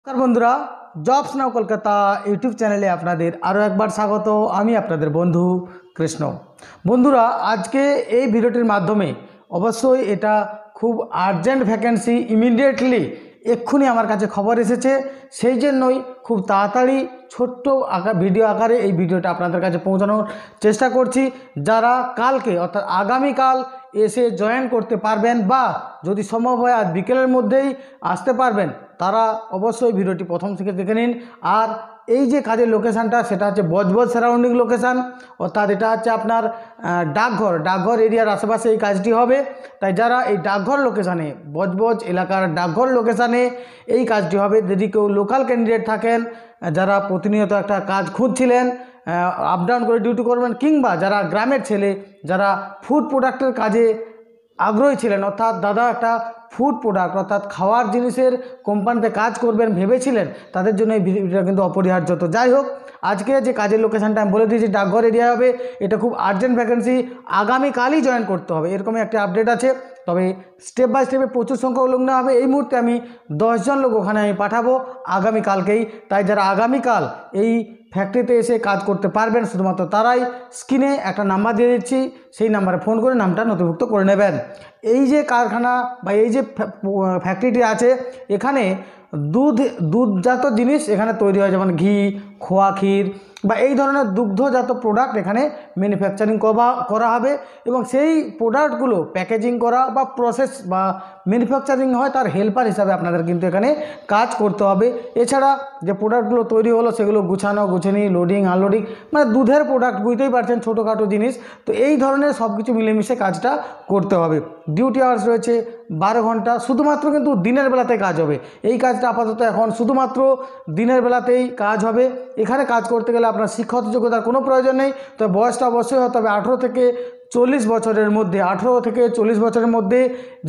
নমস্কার বন্ধুরা জবস নাও কলকাতা ইউটিউব চ্যানেলে আপনাদের আরও একবার স্বাগত আমি আপনাদের বন্ধু কৃষ্ণ বন্ধুরা আজকে এই ভিডিওটির মাধ্যমে অবশ্যই এটা খুব আর্জেন্ট ভ্যাকেন্সি ইমিডিয়েটলি এক্ষুনি আমার কাছে খবর এসেছে সেই জন্যই খুব তাড়াতাড়ি ছোট্ট আকার ভিডিও আকারে এই ভিডিওটা আপনাদের কাছে পৌঁছানোর চেষ্টা করছি যারা কালকে অর্থাৎ আগামীকাল এসে জয়েন করতে পারবেন বা যদি সম্ভব হয় আজ বিকেলের মধ্যেই আসতে পারবেন তারা অবশ্যই ভিডিওটি প্রথম থেকে দেখে নিন আর এই যে কাজের লোকেশানটা সেটা হচ্ছে বজবজ সারাউন্ডিং লোকেশান অর্থাৎ এটা হচ্ছে আপনার ডাকঘর ডাকঘর এরিয়ার আশেপাশে এই কাজটি হবে তাই যারা এই ডাকঘর লোকেশানে বজবজ এলাকার ডাকঘর লোকেশানে এই কাজটি হবে যদি কেউ লোকাল ক্যান্ডিডেট থাকেন যারা প্রতিনিয়ত একটা কাজ খুঁজছিলেন আপ ডাউন করে ডিউটি করবেন কিংবা যারা গ্রামের ছেলে যারা ফুড প্রোডাক্টের কাজে আগ্রহী ছিলেন অর্থাৎ দাদা একটা ফুড প্রোডাক্ট অর্থাৎ খাওয়ার জিনিসের কোম্পানিতে কাজ করবেন ভেবেছিলেন তাদের জন্য এই ভিডিওটা কিন্তু অপরিহার্য তো যাই হোক আজকে যে কাজের লোকেশানটা আমি বলে দিয়েছি ডাকঘর এরিয়া হবে এটা খুব আর্জেন্ট ভ্যাকেন্সি আগামীকালই জয়েন করতে হবে এরকমই একটা আপডেট আছে তবে স্টেপ বাই স্টেপে প্রচুর সংখ্যক লোক নেওয়া হবে এই মুহূর্তে আমি দশজন লোক ওখানে আমি পাঠাবো আগামীকালকেই তাই যারা আগামীকাল এই ফ্যাক্টরিতে এসে কাজ করতে পারবেন শুধুমাত্র তারাই স্ক্রিনে একটা নাম্বার দিয়ে দিচ্ছি সেই নাম্বারে ফোন করে নামটা নথিভুক্ত করে নেবেন এই যে কারখানা বা এই যে ফ্যাক্টরিটি আছে এখানে দুধ দুধজাত জিনিস এখানে তৈরি হয় যেমন ঘি খোয়া ক্ষীর বা এই ধরনের দুগ্ধজাত প্রোডাক্ট এখানে ম্যানুফ্যাকচারিং করা হবে এবং সেই প্রোডাক্টগুলো প্যাকেজিং করা বা প্রসেস বা ম্যানুফ্যাকচারিং হয় তার হেল্পার হিসাবে আপনাদের কিন্তু এখানে কাজ করতে হবে এছাড়া যে প্রোডাক্টগুলো তৈরি হলো সেগুলো গুছানো গুছানি লোডিং আনলোডিং মানে দুধের প্রোডাক্ট বুঝতেই পারছেন ছোটোখাটো জিনিস তো এই ধরনের সব কিছু মিলেমিশে কাজটা করতে হবে ডিউটি আওয়ার্স রয়েছে বারো ঘন্টা শুধুমাত্র কিন্তু দিনের বেলাতে কাজ হবে এই কাজটা আপাতত এখন শুধুমাত্র দিনের বেলাতেই কাজ হবে এখানে কাজ করতে গেলে আপনার শিক্ষাগত যোগ্যতার কোনো প্রয়োজন নেই তবে বয়সটা অবশ্যই হয় তবে আঠেরো থেকে চল্লিশ বছরের মধ্যে আঠেরো থেকে চল্লিশ বছরের মধ্যে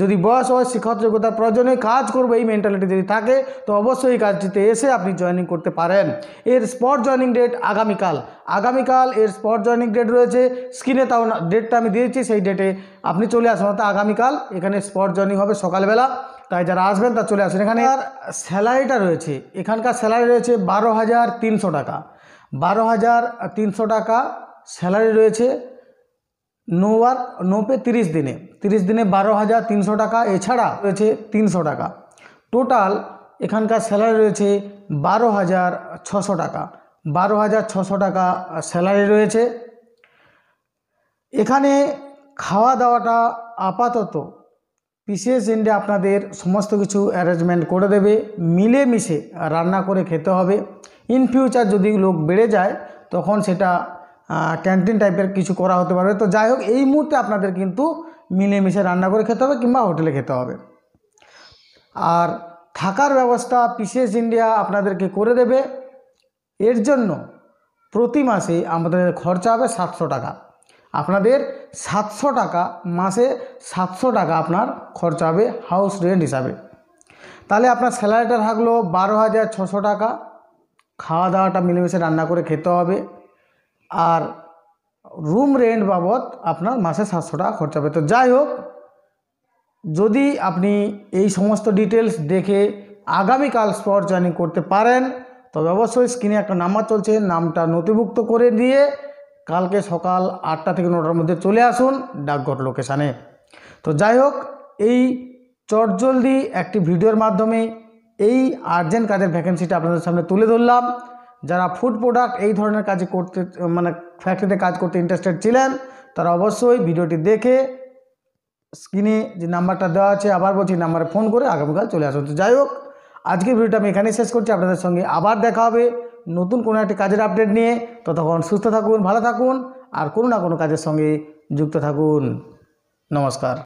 যদি বয়স হয় শিক্ষাগত যোগ্যতার প্রয়োজনে কাজ করবে এই মেন্টালিটি যদি থাকে তো অবশ্যই এই কাজটিতে এসে আপনি জয়নিং করতে পারেন এর স্পট জয়নিং ডেট আগামীকাল আগামীকাল এর স্পট জয়নিং ডেট রয়েছে স্ক্রিনে তাও ডেটটা আমি দিয়েছি সেই ডেটে আপনি চলে আসুন অর্থাৎ আগামীকাল এখানে স্পট জয়নিং হবে সকালবেলা তাই যারা আসবেন তা চলে আসেন এখানে আর স্যালারিটা রয়েছে এখানকার স্যালারি রয়েছে বারো হাজার তিনশো টাকা বারো হাজার তিনশো টাকা স্যালারি রয়েছে নো ওয়ার্ক নো পে তিরিশ দিনে তিরিশ দিনে বারো হাজার তিনশো টাকা এছাড়া রয়েছে তিনশো টাকা টোটাল এখানকার স্যালারি রয়েছে বারো হাজার ছশো টাকা বারো হাজার ছশো টাকা স্যালারি রয়েছে এখানে খাওয়া দাওয়াটা আপাতত পিসিএস এন্ডে আপনাদের সমস্ত কিছু অ্যারেঞ্জমেন্ট করে দেবে মিলেমিশে রান্না করে খেতে হবে ইন ফিউচার যদি লোক বেড়ে যায় তখন সেটা ক্যান্টিন টাইপের কিছু করা হতে পারবে তো যাই হোক এই মুহূর্তে আপনাদের কিন্তু মিলেমিশে রান্না করে খেতে হবে কিংবা হোটেলে খেতে হবে আর থাকার ব্যবস্থা পিসিএস ইন্ডিয়া আপনাদেরকে করে দেবে এর জন্য প্রতি মাসে আমাদের খরচা হবে সাতশো টাকা আপনাদের সাতশো টাকা মাসে সাতশো টাকা আপনার খরচা হবে হাউস রেন্ট হিসাবে তাহলে আপনার স্যালারিটা থাকলো বারো হাজার ছশো টাকা খাওয়া দাওয়াটা মিলেমিশে রান্না করে খেতে হবে আর রুম রেন্ট বাবদ আপনার মাসে সাতশো টাকা খরচা হবে তো যাই হোক যদি আপনি এই সমস্ত ডিটেলস দেখে আগামীকাল স্পট জয়নিং করতে পারেন তবে অবশ্যই স্ক্রিনে একটা নাম্বার চলছে নামটা নথিভুক্ত করে দিয়ে কালকে সকাল আটটা থেকে নটার মধ্যে চলে আসুন ডাকঘর লোকেশানে তো যাই হোক এই চটজলদি একটি ভিডিওর মাধ্যমে এই আর্জেন্ট কাজের ভ্যাকেন্সিটা আপনাদের সামনে তুলে ধরলাম যারা ফুড প্রোডাক্ট এই ধরনের কাজে করতে মানে ফ্যাক্টরিতে কাজ করতে ইন্টারেস্টেড ছিলেন তারা অবশ্যই ভিডিওটি দেখে স্ক্রিনে যে নাম্বারটা দেওয়া আছে আবার বলছি নাম্বারে ফোন করে আগামীকাল চলে আসুন তো যাই হোক আজকের ভিডিওটা আমি এখানেই শেষ করছি আপনাদের সঙ্গে আবার দেখা হবে নতুন কোনো একটি কাজের আপডেট নিয়ে ততক্ষণ সুস্থ থাকুন ভালো থাকুন আর কোনো না কোনো কাজের সঙ্গে যুক্ত থাকুন নমস্কার